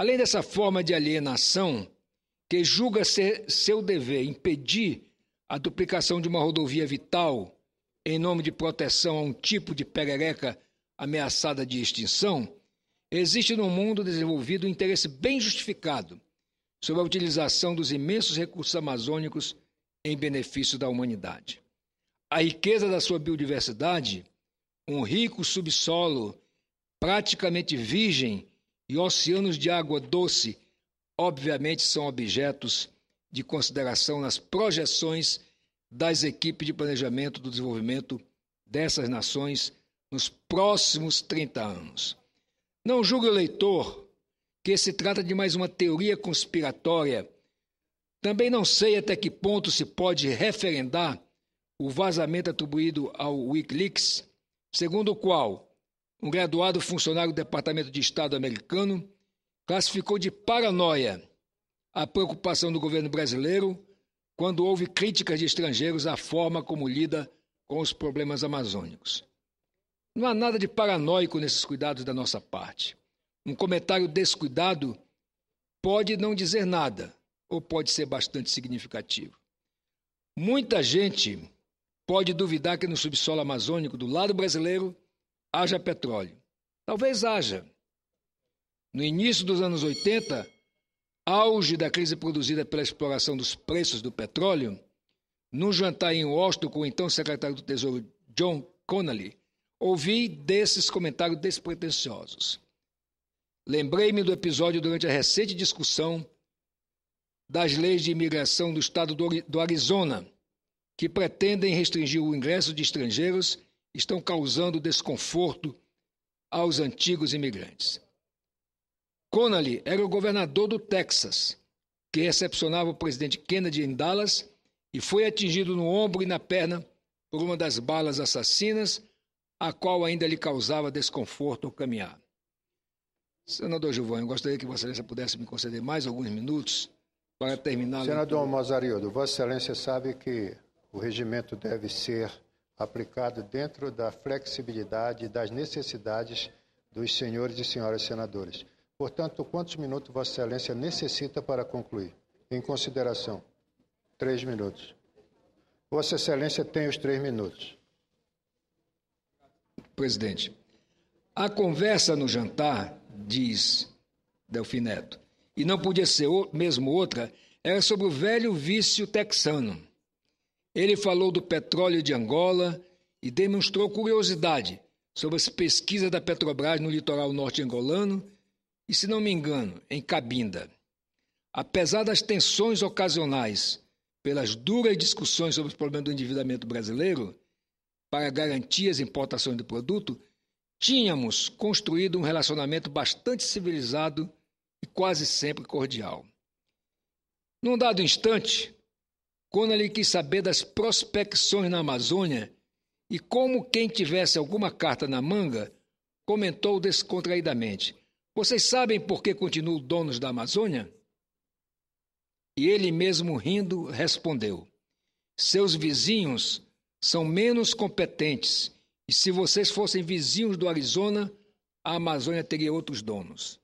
Além dessa forma de alienação, que julga ser seu dever impedir a duplicação de uma rodovia vital em nome de proteção a um tipo de perereca ameaçada de extinção, existe no mundo desenvolvido um interesse bem justificado sobre a utilização dos imensos recursos amazônicos em benefício da humanidade. A riqueza da sua biodiversidade, um rico subsolo praticamente virgem e oceanos de água doce, obviamente são objetos de consideração nas projeções das equipes de planejamento do desenvolvimento dessas nações nos próximos 30 anos. Não julgue o leitor que se trata de mais uma teoria conspiratória. Também não sei até que ponto se pode referendar o vazamento atribuído ao Wikileaks, segundo o qual um graduado funcionário do Departamento de Estado americano, classificou de paranoia a preocupação do governo brasileiro quando houve críticas de estrangeiros à forma como lida com os problemas amazônicos. Não há nada de paranoico nesses cuidados da nossa parte. Um comentário descuidado pode não dizer nada, ou pode ser bastante significativo. Muita gente pode duvidar que no subsolo amazônico, do lado brasileiro, haja petróleo. Talvez haja. No início dos anos 80, auge da crise produzida pela exploração dos preços do petróleo, num jantar em Washington com o então secretário do Tesouro John Connally, ouvi desses comentários despretensiosos. Lembrei-me do episódio durante a recente discussão das leis de imigração do estado do Arizona, que pretendem restringir o ingresso de estrangeiros estão causando desconforto aos antigos imigrantes. Connally era o governador do Texas, que recepcionava o presidente Kennedy em Dallas e foi atingido no ombro e na perna por uma das balas assassinas, a qual ainda lhe causava desconforto ao caminhar. Senador Giovanni, gostaria que Vossa Excelência pudesse me conceder mais alguns minutos para terminar. Senador Mazarildo, Vossa Excelência sabe que o regimento deve ser aplicado dentro da flexibilidade das necessidades dos senhores e senhoras senadores. Portanto, quantos minutos Vossa Excelência necessita para concluir? Em consideração, três minutos. Vossa Excelência tem os três minutos. Presidente, a conversa no jantar, diz Delfineto, e não podia ser mesmo outra, era sobre o velho vício texano ele falou do petróleo de Angola e demonstrou curiosidade sobre as pesquisas da Petrobras no litoral norte angolano e, se não me engano, em Cabinda. Apesar das tensões ocasionais pelas duras discussões sobre os problemas do endividamento brasileiro, para garantir as importações do produto, tínhamos construído um relacionamento bastante civilizado e quase sempre cordial. Num dado instante, quando ele quis saber das prospecções na Amazônia e, como quem tivesse alguma carta na manga, comentou descontraidamente: Vocês sabem por que continuam donos da Amazônia? E ele mesmo rindo respondeu: Seus vizinhos são menos competentes, e se vocês fossem vizinhos do Arizona, a Amazônia teria outros donos.